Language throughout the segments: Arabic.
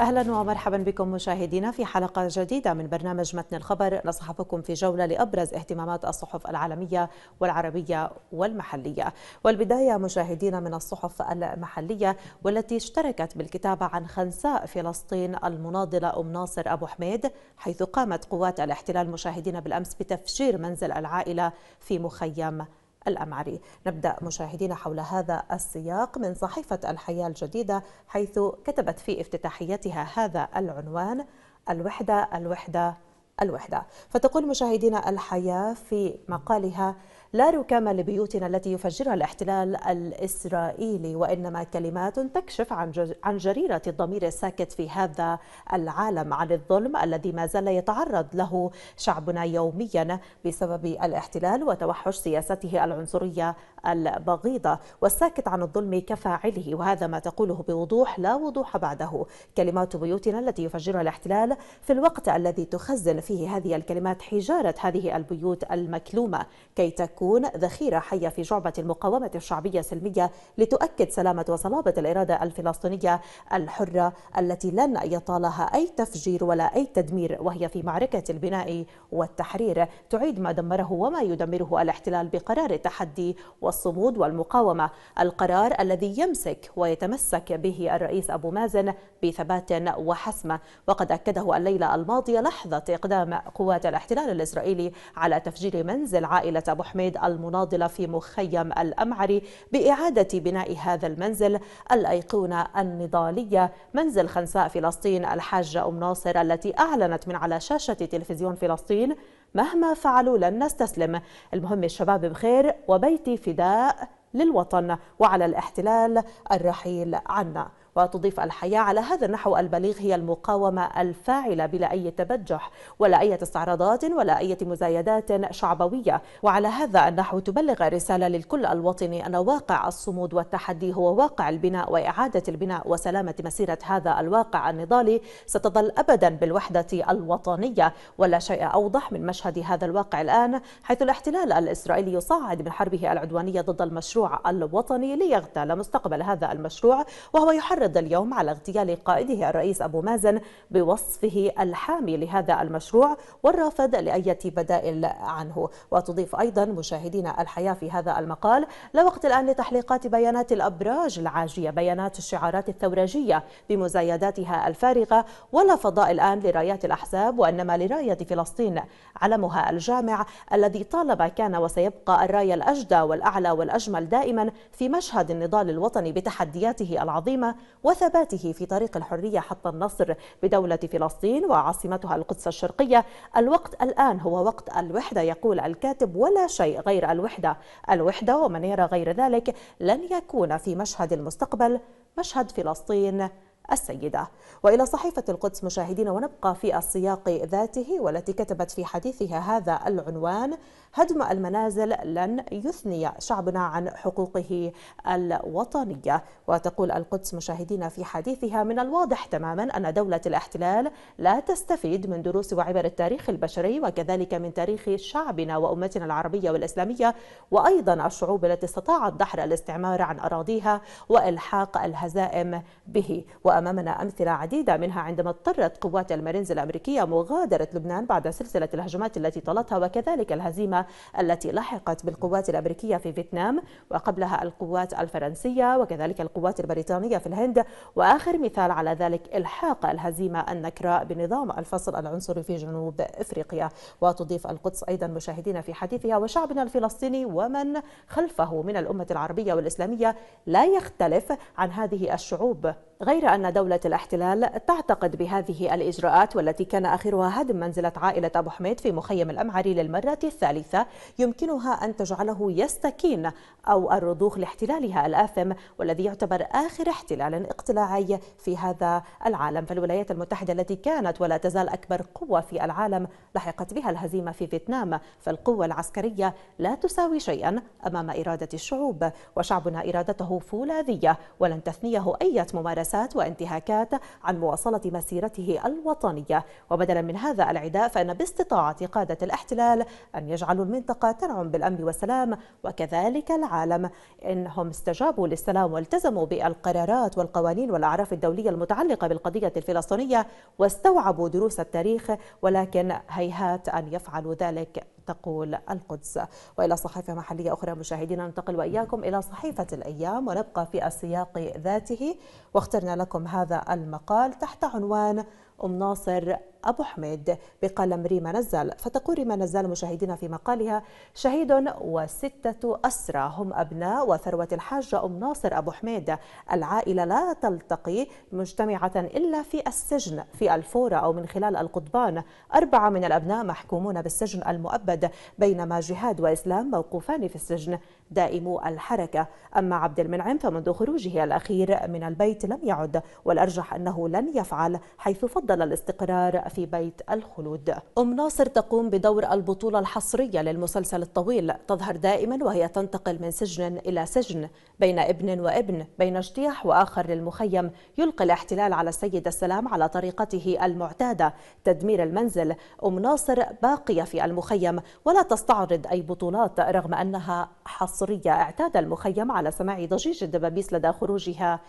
اهلا ومرحبا بكم مشاهدينا في حلقه جديده من برنامج متن الخبر نصحفكم في جوله لابرز اهتمامات الصحف العالميه والعربيه والمحليه والبدايه مشاهدينا من الصحف المحليه والتي اشتركت بالكتابه عن خنساء فلسطين المناضله ام ناصر ابو حميد حيث قامت قوات الاحتلال مشاهدينا بالامس بتفجير منزل العائله في مخيم الأمعري نبدأ مشاهدين حول هذا السياق من صحيفة الحياة الجديدة حيث كتبت في افتتاحيتها هذا العنوان الوحدة الوحدة الوحدة فتقول مشاهدين الحياة في مقالها لا ركام لبيوتنا التي يفجرها الاحتلال الإسرائيلي وإنما كلمات تكشف عن عن جريرة الضمير الساكت في هذا العالم عن الظلم الذي ما زال يتعرض له شعبنا يوميا بسبب الاحتلال وتوحش سياسته العنصرية البغيضة والساكت عن الظلم كفاعله وهذا ما تقوله بوضوح لا وضوح بعده كلمات بيوتنا التي يفجرها الاحتلال في الوقت الذي تخزن فيه هذه الكلمات حجارة هذه البيوت المكلومة كي تكون ذخيرة حية في جعبة المقاومة الشعبية السلمية لتؤكد سلامة وصلابة الإرادة الفلسطينية الحرة التي لن يطالها أي تفجير ولا أي تدمير وهي في معركة البناء والتحرير تعيد ما دمره وما يدمره الاحتلال بقرار التحدي وصف والصمود والمقاومة القرار الذي يمسك ويتمسك به الرئيس أبو مازن بثبات وحسمة وقد أكده الليلة الماضية لحظة إقدام قوات الاحتلال الإسرائيلي على تفجير منزل عائلة أبو حميد المناضلة في مخيم الأمعري بإعادة بناء هذا المنزل الأيقونة النضالية منزل خنساء فلسطين الحاجة أم ناصر التي أعلنت من على شاشة تلفزيون فلسطين مهما فعلوا لن نستسلم المهم الشباب بخير وبيتي فداء للوطن وعلى الاحتلال الرحيل عنا وتضيف الحياة على هذا النحو البليغ هي المقاومة الفاعلة بلا أي تبجح ولا أي استعراضات ولا أي مزايدات شعبوية وعلى هذا النحو تبلغ رسالة للكل الوطني أن واقع الصمود والتحدي هو واقع البناء وإعادة البناء وسلامة مسيرة هذا الواقع النضالي ستظل أبدا بالوحدة الوطنية ولا شيء أوضح من مشهد هذا الواقع الآن حيث الاحتلال الإسرائيلي يصعد من حربه العدوانية ضد المشروع الوطني ليغتال مستقبل هذا المشروع وهو يحرض رد اليوم على اغتيال قائده الرئيس أبو مازن بوصفه الحامي لهذا المشروع والرافض لأية بدائل عنه وتضيف أيضا مشاهدينا الحياة في هذا المقال لا وقت الآن لتحليقات بيانات الأبراج العاجية بيانات الشعارات الثورجية بمزايداتها الفارغة ولا فضاء الآن لرايات الأحزاب وإنما لراية فلسطين علمها الجامع الذي طالب كان وسيبقى الراية الأجدى والأعلى والأجمل دائما في مشهد النضال الوطني بتحدياته العظيمة وثباته في طريق الحرية حتى النصر بدولة فلسطين وعاصمتها القدس الشرقية الوقت الآن هو وقت الوحدة يقول الكاتب ولا شيء غير الوحدة الوحدة ومن يرى غير ذلك لن يكون في مشهد المستقبل مشهد فلسطين السيدة وإلى صحيفة القدس مشاهدين ونبقى في السياق ذاته والتي كتبت في حديثها هذا العنوان هدم المنازل لن يثني شعبنا عن حقوقه الوطنية وتقول القدس مشاهدين في حديثها من الواضح تماما أن دولة الاحتلال لا تستفيد من دروس وعبر التاريخ البشري وكذلك من تاريخ شعبنا وأمتنا العربية والإسلامية وأيضا الشعوب التي استطاعت دحر الاستعمار عن أراضيها وإلحاق الهزائم به وأمامنا أمثلة عديدة منها عندما اضطرت قوات المارينز الأمريكية مغادرة لبنان بعد سلسلة الهجمات التي طالتها وكذلك الهزيمة التي لحقت بالقوات الأمريكية في فيتنام وقبلها القوات الفرنسية وكذلك القوات البريطانية في الهند وآخر مثال على ذلك إلحاق الهزيمة النكراء بنظام الفصل العنصري في جنوب إفريقيا وتضيف القدس أيضا مشاهدينا في حديثها وشعبنا الفلسطيني ومن خلفه من الأمة العربية والإسلامية لا يختلف عن هذه الشعوب غير أن دولة الاحتلال تعتقد بهذه الإجراءات والتي كان آخرها هدم منزلة عائلة أبو حميد في مخيم الأمعري للمرة الثالثة يمكنها أن تجعله يستكين أو الرضوخ لاحتلالها الآثم والذي يعتبر آخر احتلال اقتلاعي في هذا العالم فالولايات المتحدة التي كانت ولا تزال أكبر قوة في العالم لحقت بها الهزيمة في فيتنام فالقوة العسكرية لا تساوي شيئا أمام إرادة الشعوب وشعبنا إرادته فولاذية ولن تثنيه أي ممارسات وأي وانتهاكات عن مواصلة مسيرته الوطنية وبدلا من هذا العداء فإن باستطاعة قادة الاحتلال أن يجعلوا المنطقة تنعم بالأمن والسلام وكذلك العالم إنهم استجابوا للسلام والتزموا بالقرارات والقوانين والأعراف الدولية المتعلقة بالقضية الفلسطينية واستوعبوا دروس التاريخ ولكن هيهات أن يفعلوا ذلك تقول القدس وإلى صحيفة محلية أخرى مشاهدينا ننتقل وإياكم إلى صحيفة الأيام ونبقى في السياق ذاته واخترنا لكم لكم هذا المقال تحت عنوان أم ناصر أبو حميد بقلم ريما نزال فتقول ريما نزال مشاهدينا في مقالها شهيد وستة أسرى هم أبناء وثروة الحاجة أم ناصر أبو حميد العائلة لا تلتقي مجتمعة إلا في السجن في الفورة أو من خلال القضبان أربعة من الأبناء محكومون بالسجن المؤبد بينما جهاد وإسلام موقوفان في السجن دائمو الحركة أما عبد المنعم فمنذ خروجه الأخير من البيت لم يعد والأرجح أنه لن يفعل حيث فضل يفضل الاستقرار في بيت الخلود أم ناصر تقوم بدور البطولة الحصرية للمسلسل الطويل تظهر دائما وهي تنتقل من سجن إلى سجن بين ابن وابن بين اجتياح وآخر للمخيم يلقي الاحتلال على السيد السلام على طريقته المعتادة تدمير المنزل أم ناصر باقية في المخيم ولا تستعرض أي بطولات رغم أنها حصرية اعتاد المخيم على سماع ضجيج الدبابيس لدى خروجها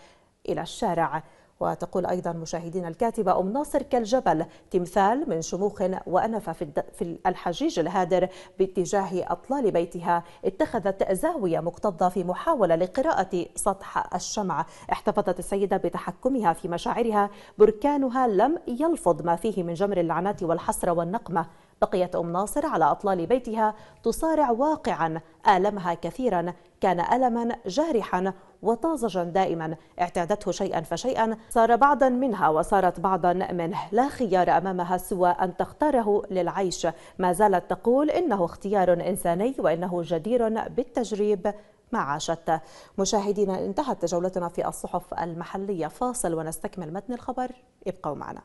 إلى الشارع وتقول أيضا مشاهدين الكاتبة أم ناصر كالجبل تمثال من شموخ وأنف في الحجيج الهادر باتجاه أطلال بيتها اتخذت زاوية مكتظة في محاولة لقراءة سطح الشمع احتفظت السيدة بتحكمها في مشاعرها بركانها لم يلفظ ما فيه من جمر اللعنات والحسرة والنقمة بقيت أم ناصر على أطلال بيتها تصارع واقعا آلمها كثيرا كان ألما جارحا وطازجا دائما اعتادته شيئا فشيئا صار بعضا منها وصارت بعضا منه لا خيار أمامها سوى أن تختاره للعيش ما زالت تقول إنه اختيار إنساني وإنه جدير بالتجريب ما عاشت مشاهدينا انتهت جولتنا في الصحف المحلية فاصل ونستكمل متن الخبر ابقوا معنا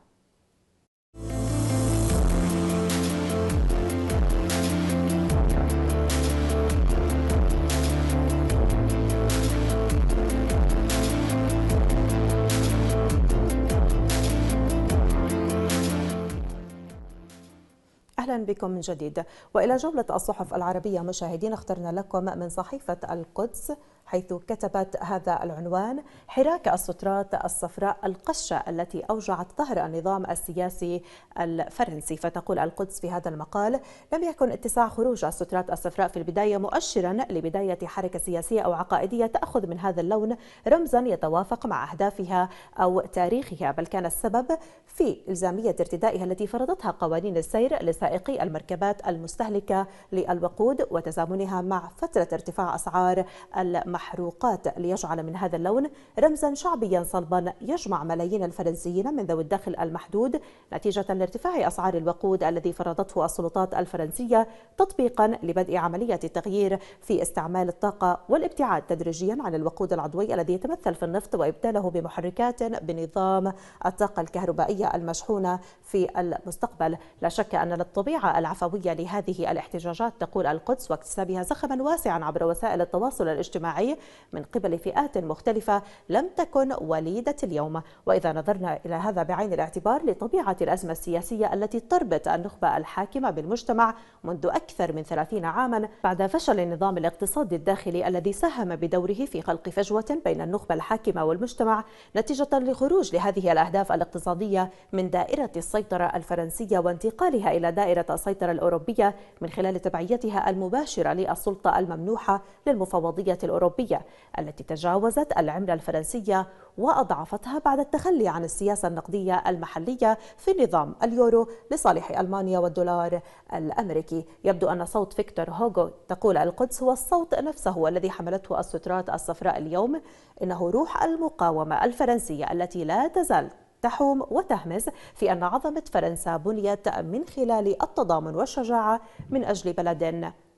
أهلا بكم من جديد وإلى جولة الصحف العربية مشاهدين اخترنا لكم من صحيفة القدس حيث كتبت هذا العنوان حراك السترات الصفراء القشة التي أوجعت ظهر النظام السياسي الفرنسي فتقول القدس في هذا المقال لم يكن اتساع خروج السترات الصفراء في البداية مؤشرا لبداية حركة سياسية أو عقائدية تأخذ من هذا اللون رمزا يتوافق مع أهدافها أو تاريخها بل كان السبب في إلزامية ارتدائها التي فرضتها قوانين السير لسائقي المركبات المستهلكة للوقود وتزامنها مع فترة ارتفاع أسعار المركبات محروقات ليجعل من هذا اللون رمزا شعبيا صلبا يجمع ملايين الفرنسيين من ذوي الدخل المحدود نتيجة لارتفاع أسعار الوقود الذي فرضته السلطات الفرنسية تطبيقا لبدء عملية التغيير في استعمال الطاقة والابتعاد تدريجيا عن الوقود العضوي الذي يتمثل في النفط وإبداله بمحركات بنظام الطاقة الكهربائية المشحونة في المستقبل لا شك أن الطبيعة العفوية لهذه الاحتجاجات تقول القدس واكتسابها زخما واسعا عبر وسائل التواصل الاجتماعي الشيوعي من قبل فئات مختلفة لم تكن وليدة اليوم وإذا نظرنا إلى هذا بعين الاعتبار لطبيعة الأزمة السياسية التي تربط النخبة الحاكمة بالمجتمع منذ أكثر من 30 عاما بعد فشل النظام الاقتصادي الداخلي الذي ساهم بدوره في خلق فجوة بين النخبة الحاكمة والمجتمع نتيجة لخروج لهذه الأهداف الاقتصادية من دائرة السيطرة الفرنسية وانتقالها إلى دائرة السيطرة الأوروبية من خلال تبعيتها المباشرة للسلطة الممنوحة للمفوضية الأوروبية الأوروبية التي تجاوزت العملة الفرنسية وأضعفتها بعد التخلي عن السياسة النقدية المحلية في نظام اليورو لصالح ألمانيا والدولار الأمريكي يبدو أن صوت فيكتور هوغو تقول القدس هو الصوت نفسه الذي حملته السترات الصفراء اليوم إنه روح المقاومة الفرنسية التي لا تزال تحوم وتهمز في أن عظمة فرنسا بنيت من خلال التضامن والشجاعة من أجل بلد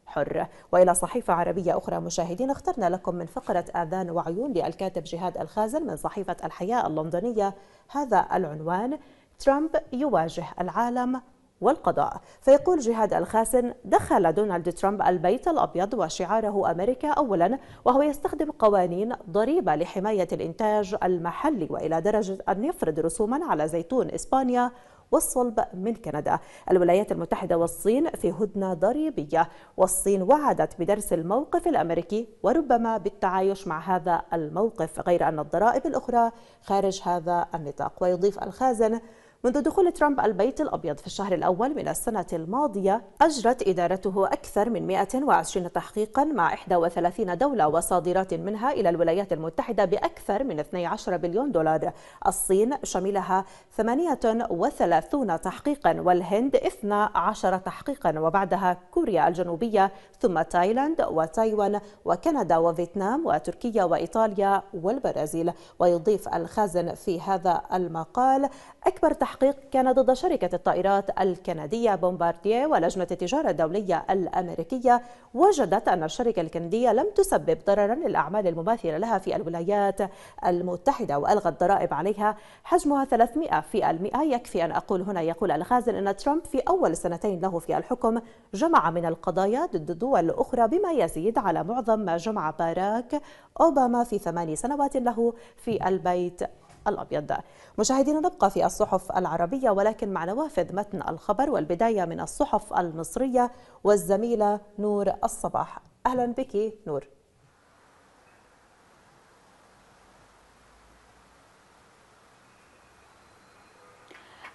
حر وإلى صحيفة عربية أخرى مشاهدين اخترنا لكم من فقرة آذان وعيون للكاتب جهاد الخازن من صحيفة الحياة اللندنية هذا العنوان ترامب يواجه العالم والقضاء فيقول جهاد الخاسن دخل دونالد ترامب البيت الأبيض وشعاره أمريكا أولا وهو يستخدم قوانين ضريبة لحماية الإنتاج المحلي وإلى درجة أن يفرض رسوما على زيتون إسبانيا والصلب من كندا الولايات المتحدة والصين في هدنة ضريبية والصين وعدت بدرس الموقف الأمريكي وربما بالتعايش مع هذا الموقف غير أن الضرائب الأخرى خارج هذا النطاق ويضيف الخازن منذ دخول ترامب البيت الأبيض في الشهر الأول من السنة الماضية أجرت إدارته أكثر من 120 تحقيقا مع 31 دولة وصادرات منها إلى الولايات المتحدة بأكثر من 12 بليون دولار الصين شملها 38 تحقيقا والهند 12 تحقيقا وبعدها كوريا الجنوبية ثم تايلاند وتايوان وكندا وفيتنام وتركيا وإيطاليا والبرازيل ويضيف الخازن في هذا المقال أكبر تحقيق التحقيق كان ضد شركة الطائرات الكندية بومبارديه ولجنة التجارة الدولية الأمريكية وجدت أن الشركة الكندية لم تسبب ضررا للأعمال المماثلة لها في الولايات المتحدة وألغت الضرائب عليها حجمها 300 في المئة يكفي أن أقول هنا يقول الخازن أن ترامب في أول سنتين له في الحكم جمع من القضايا ضد دول أخرى بما يزيد على معظم ما جمع باراك أوباما في ثماني سنوات له في البيت الأبيض مشاهدينا نبقى في الصحف العربية ولكن مع نوافذ متن الخبر والبداية من الصحف المصرية والزميلة نور الصباح أهلا بك نور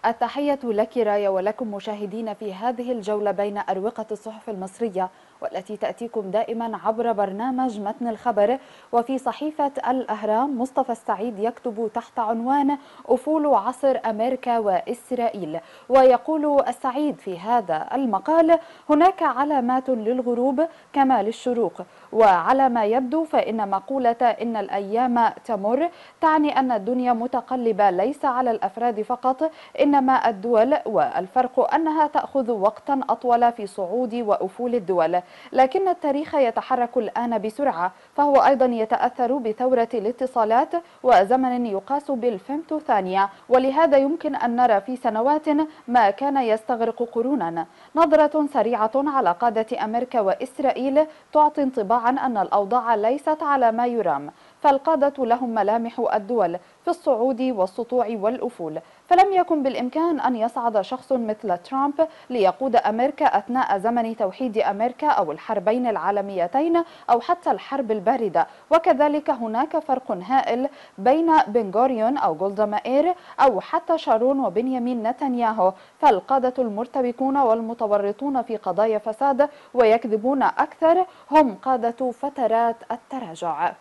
التحية لك رايا ولكم مشاهدين في هذه الجولة بين أروقة الصحف المصرية والتي تأتيكم دائما عبر برنامج متن الخبر وفي صحيفة الأهرام مصطفى السعيد يكتب تحت عنوان أفول عصر أمريكا وإسرائيل ويقول السعيد في هذا المقال هناك علامات للغروب كما للشروق وعلى ما يبدو فإن مقولة إن الأيام تمر تعني أن الدنيا متقلبة ليس على الأفراد فقط إنما الدول والفرق أنها تأخذ وقتا أطول في صعود وأفول الدول لكن التاريخ يتحرك الآن بسرعة فهو أيضا يتأثر بثورة الاتصالات وزمن يقاس بالفيمتو ثانية ولهذا يمكن أن نرى في سنوات ما كان يستغرق قرونا نظرة سريعة على قادة أمريكا وإسرائيل تعطي انطباعا أن الأوضاع ليست على ما يرام فالقادة لهم ملامح الدول في الصعود والسطوع والأفول فلم يكن بالإمكان أن يصعد شخص مثل ترامب ليقود أمريكا أثناء زمن توحيد أمريكا أو الحربين العالميتين أو حتى الحرب الباردة وكذلك هناك فرق هائل بين بنغوريون أو جولدا مائير أو حتى شارون وبنيامين نتنياهو فالقادة المرتبكون والمتورطون في قضايا فساد ويكذبون أكثر هم قادة فترات التراجع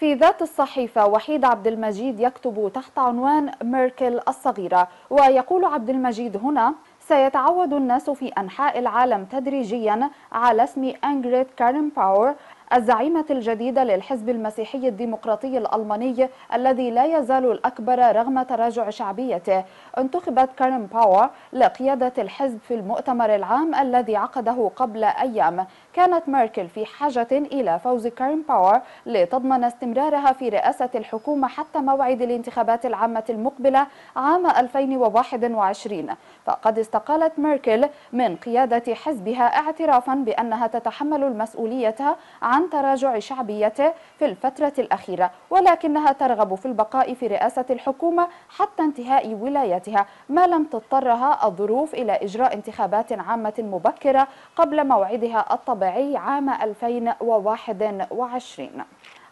في ذات الصحيفة وحيد عبد المجيد يكتب تحت عنوان ميركل الصغيرة ويقول عبد المجيد هنا سيتعود الناس في أنحاء العالم تدريجيا على اسم أنجريت كارن باور الزعيمة الجديدة للحزب المسيحي الديمقراطي الألماني الذي لا يزال الأكبر رغم تراجع شعبيته انتخبت كارن باور لقيادة الحزب في المؤتمر العام الذي عقده قبل أيام كانت ميركل في حاجة إلى فوز كارن باور لتضمن استمرارها في رئاسة الحكومة حتى موعد الانتخابات العامة المقبلة عام 2021 فقد استقالت ميركل من قيادة حزبها اعترافا بأنها تتحمل المسؤولية عن عن تراجع شعبيته في الفترة الأخيرة ولكنها ترغب في البقاء في رئاسة الحكومة حتى انتهاء ولايتها ما لم تضطرها الظروف إلى إجراء انتخابات عامة مبكرة قبل موعدها الطبيعي عام 2021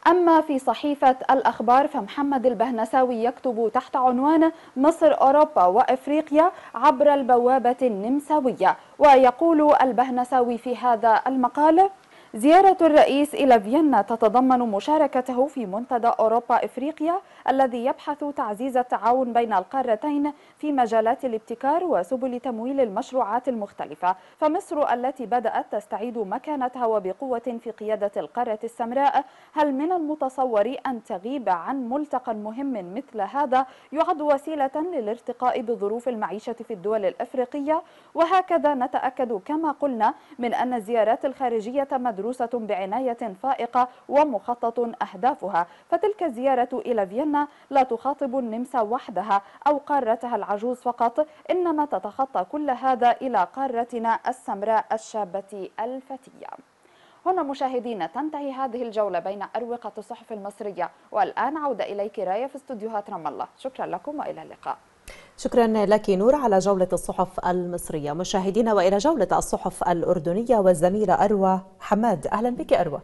أما في صحيفة الأخبار فمحمد البهنساوي يكتب تحت عنوان مصر أوروبا وإفريقيا عبر البوابة النمساوية ويقول البهنساوي في هذا المقال زيارة الرئيس إلى فيينا تتضمن مشاركته في منتدى أوروبا إفريقيا الذي يبحث تعزيز التعاون بين القارتين في مجالات الابتكار وسبل تمويل المشروعات المختلفة فمصر التي بدأت تستعيد مكانتها وبقوة في قيادة القارة السمراء هل من المتصور أن تغيب عن ملتقى مهم مثل هذا يعد وسيلة للارتقاء بظروف المعيشة في الدول الأفريقية وهكذا نتأكد كما قلنا من أن الزيارات الخارجية مدى مدروسة بعناية فائقة ومخطط أهدافها فتلك الزيارة إلى فيينا لا تخاطب النمسا وحدها أو قارتها العجوز فقط إنما تتخطى كل هذا إلى قارتنا السمراء الشابة الفتية هنا مشاهدينا تنتهي هذه الجولة بين أروقة الصحف المصرية والآن عودة إليك راية في استوديوهات رام الله شكرا لكم وإلى اللقاء شكرا لك نور على جولة الصحف المصرية مشاهدينا وإلى جولة الصحف الأردنية والزميلة أروى حماد أهلا بك أروى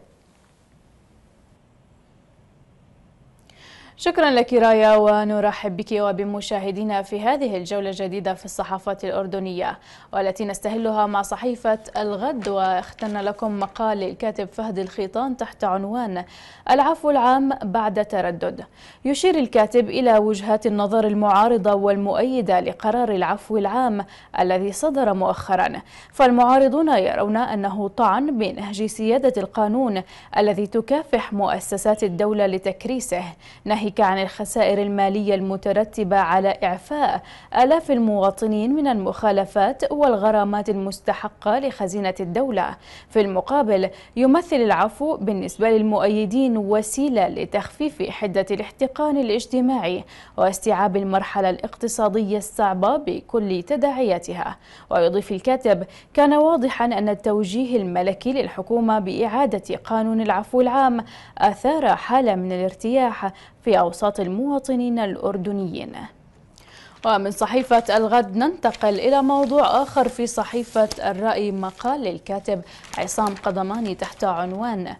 شكرا لك رايا ونرحب بك وبمشاهدينا في هذه الجولة الجديدة في الصحافة الأردنية والتي نستهلها مع صحيفة الغد واخترنا لكم مقال للكاتب فهد الخيطان تحت عنوان العفو العام بعد تردد يشير الكاتب إلى وجهات النظر المعارضة والمؤيدة لقرار العفو العام الذي صدر مؤخرا فالمعارضون يرون أنه طعن بنهج سيادة القانون الذي تكافح مؤسسات الدولة لتكريسه ناهيك وذلك عن الخسائر المالية المترتبة على إعفاء آلاف المواطنين من المخالفات والغرامات المستحقة لخزينة الدولة في المقابل يمثل العفو بالنسبة للمؤيدين وسيلة لتخفيف حدة الاحتقان الاجتماعي واستيعاب المرحلة الاقتصادية الصعبة بكل تداعياتها ويضيف الكاتب كان واضحا أن التوجيه الملكي للحكومة بإعادة قانون العفو العام أثار حالة من الارتياح في أوساط المواطنين الأردنيين ومن صحيفة الغد ننتقل إلى موضوع آخر في صحيفة الرأي مقال للكاتب عصام قضماني تحت عنوان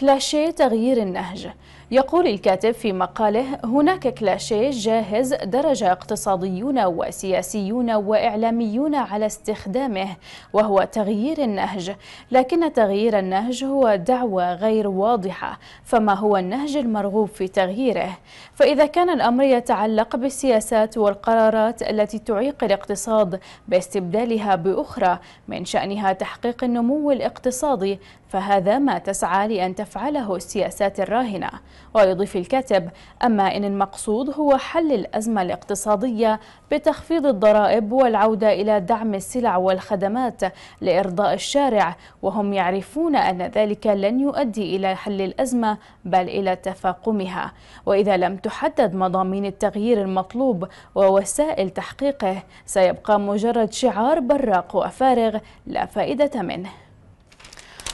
كلاشيه تغيير النهج يقول الكاتب في مقاله هناك كلاشيه جاهز درج اقتصاديون وسياسيون واعلاميون على استخدامه وهو تغيير النهج لكن تغيير النهج هو دعوه غير واضحه فما هو النهج المرغوب في تغييره فاذا كان الامر يتعلق بالسياسات والقرارات التي تعيق الاقتصاد باستبدالها باخرى من شانها تحقيق النمو الاقتصادي فهذا ما تسعى لأن تفعله السياسات الراهنة ويضيف الكاتب أما إن المقصود هو حل الأزمة الاقتصادية بتخفيض الضرائب والعودة إلى دعم السلع والخدمات لإرضاء الشارع وهم يعرفون أن ذلك لن يؤدي إلى حل الأزمة بل إلى تفاقمها وإذا لم تحدد مضامين التغيير المطلوب ووسائل تحقيقه سيبقى مجرد شعار براق وفارغ لا فائدة منه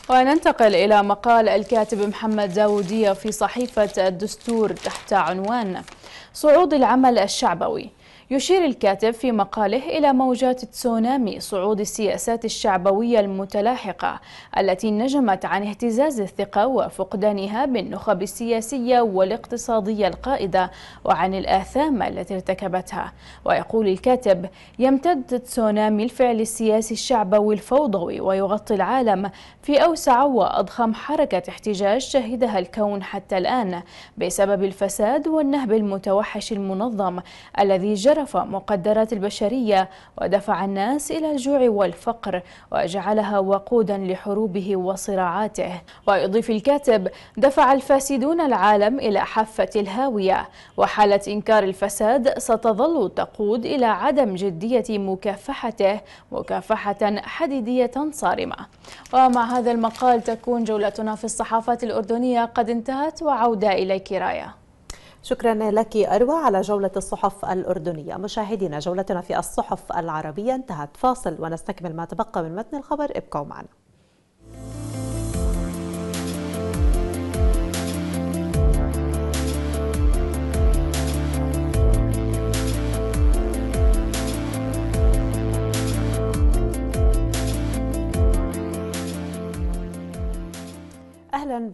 وننتقل إلى مقال الكاتب محمد داودية في صحيفة الدستور تحت عنوان صعود العمل الشعبوي يشير الكاتب في مقاله إلى موجات تسونامي صعود السياسات الشعبوية المتلاحقة التي نجمت عن اهتزاز الثقة وفقدانها بالنخب السياسية والاقتصادية القائدة وعن الآثام التي ارتكبتها ويقول الكاتب يمتد تسونامي الفعل السياسي الشعبوي الفوضوي ويغطي العالم في أوسع وأضخم حركة احتجاج شهدها الكون حتى الآن بسبب الفساد والنهب المتوحش المنظم الذي جرى اخترف مقدرات البشرية ودفع الناس إلى الجوع والفقر وجعلها وقودا لحروبه وصراعاته ويضيف الكاتب دفع الفاسدون العالم إلى حافة الهاوية وحالة إنكار الفساد ستظل تقود إلى عدم جدية مكافحته مكافحة حديدية صارمة ومع هذا المقال تكون جولتنا في الصحافات الأردنية قد انتهت وعودة إليك رايا شكرا لك أروى على جولة الصحف الأردنية مشاهدينا جولتنا في الصحف العربية انتهت فاصل ونستكمل ما تبقى من متن الخبر ابقوا معنا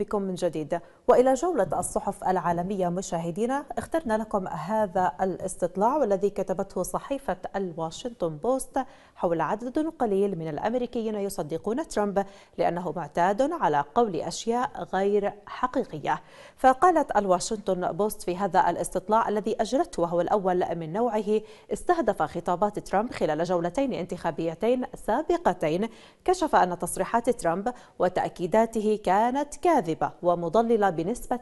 بكم من جديد وإلى جولة الصحف العالمية مشاهدينا اخترنا لكم هذا الاستطلاع والذي كتبته صحيفة الواشنطن بوست حول عدد قليل من الأمريكيين يصدقون ترامب لأنه معتاد على قول أشياء غير حقيقية فقالت الواشنطن بوست في هذا الاستطلاع الذي أجرته وهو الأول من نوعه استهدف خطابات ترامب خلال جولتين انتخابيتين سابقتين كشف أن تصريحات ترامب وتأكيداته كانت كاذبة كاذبة ومضللة بنسبة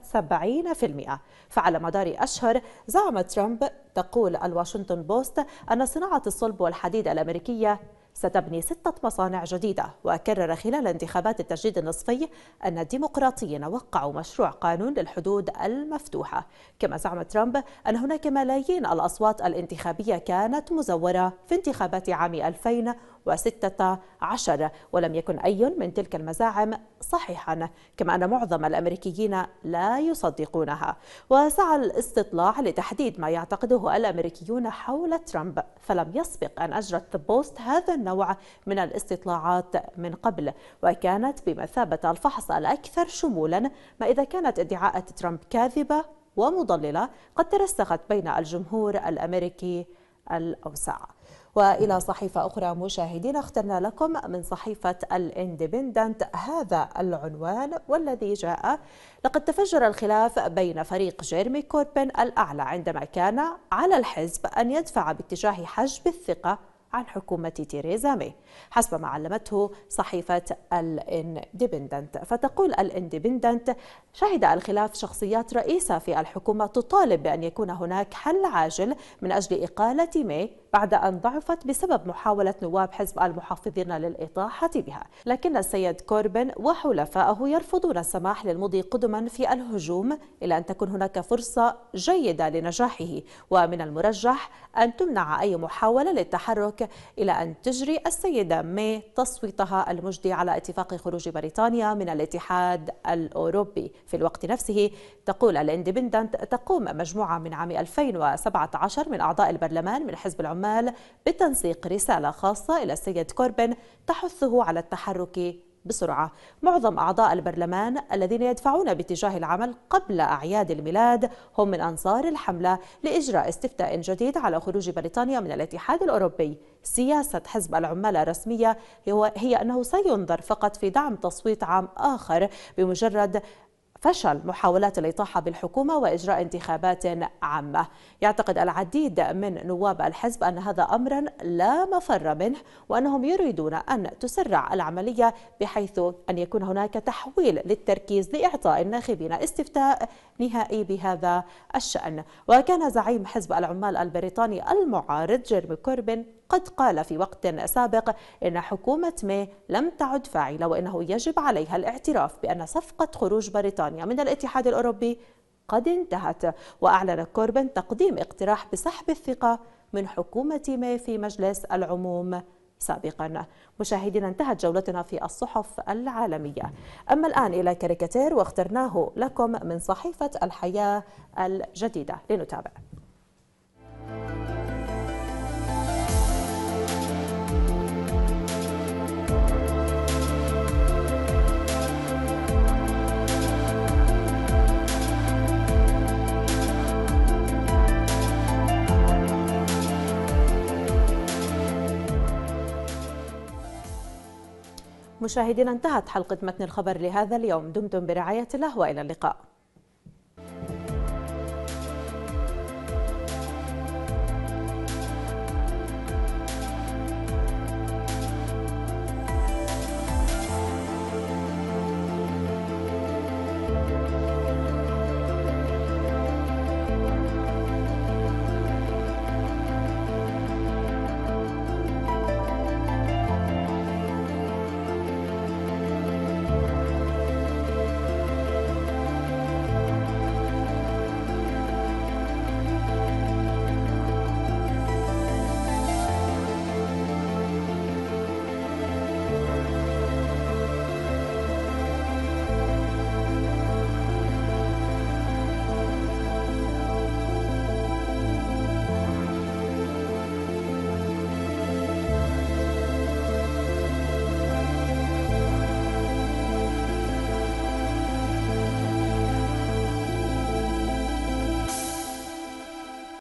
70% فعلى مدار أشهر زعم ترامب تقول الواشنطن بوست أن صناعة الصلب والحديد الأمريكية ستبني ستة مصانع جديدة وكرر خلال انتخابات التجديد النصفي أن الديمقراطيين وقعوا مشروع قانون للحدود المفتوحة كما زعم ترامب أن هناك ملايين الأصوات الانتخابية كانت مزورة في انتخابات عام 2016 ولم يكن أي من تلك المزاعم صحيحا كما أن معظم الأمريكيين لا يصدقونها وسعى الاستطلاع لتحديد ما يعتقده الأمريكيون حول ترامب فلم يسبق أن أجرت بوست هذا النوع من الاستطلاعات من قبل وكانت بمثابة الفحص الأكثر شمولا ما إذا كانت ادعاءات ترامب كاذبة ومضللة قد ترسخت بين الجمهور الأمريكي الأوسع وإلى صحيفة أخرى مشاهدين اخترنا لكم من صحيفة الاندبندنت هذا العنوان والذي جاء لقد تفجر الخلاف بين فريق جيرمي كوربن الأعلى عندما كان على الحزب أن يدفع باتجاه حجب الثقة عن حكومة تيريزا مي حسب ما علمته صحيفة الاندبندنت فتقول الاندبندنت شهد الخلاف شخصيات رئيسة في الحكومة تطالب بأن يكون هناك حل عاجل من أجل إقالة مي بعد أن ضعفت بسبب محاولة نواب حزب المحافظين للإطاحة بها لكن السيد كوربن وحلفائه يرفضون السماح للمضي قدما في الهجوم إلى أن تكون هناك فرصة جيدة لنجاحه ومن المرجح أن تمنع أي محاولة للتحرك إلى أن تجري السيدة مي تصويتها المجدي على اتفاق خروج بريطانيا من الاتحاد الأوروبي في الوقت نفسه تقول الاندبندنت تقوم مجموعة من عام 2017 من أعضاء البرلمان من حزب العمال العمال بتنسيق رسالة خاصة إلى السيد كوربن تحثه على التحرك بسرعة معظم أعضاء البرلمان الذين يدفعون باتجاه العمل قبل أعياد الميلاد هم من أنصار الحملة لإجراء استفتاء جديد على خروج بريطانيا من الاتحاد الأوروبي سياسة حزب العمال الرسمية هي أنه سينظر فقط في دعم تصويت عام آخر بمجرد فشل محاولات الإطاحة بالحكومة وإجراء انتخابات عامة يعتقد العديد من نواب الحزب أن هذا أمرا لا مفر منه وأنهم يريدون أن تسرع العملية بحيث أن يكون هناك تحويل للتركيز لإعطاء الناخبين استفتاء نهائي بهذا الشأن وكان زعيم حزب العمال البريطاني المعارض جيرمي كوربن قد قال في وقت سابق إن حكومة مي لم تعد فاعلة وإنه يجب عليها الاعتراف بأن صفقة خروج بريطانيا من الاتحاد الأوروبي قد انتهت وأعلن كوربن تقديم اقتراح بسحب الثقة من حكومة مي في مجلس العموم سابقا مشاهدينا انتهت جولتنا في الصحف العالمية أما الآن إلى كاريكاتير واخترناه لكم من صحيفة الحياة الجديدة لنتابع مشاهدينا انتهت حلقة متن الخبر لهذا اليوم دمتم برعاية الله وإلى اللقاء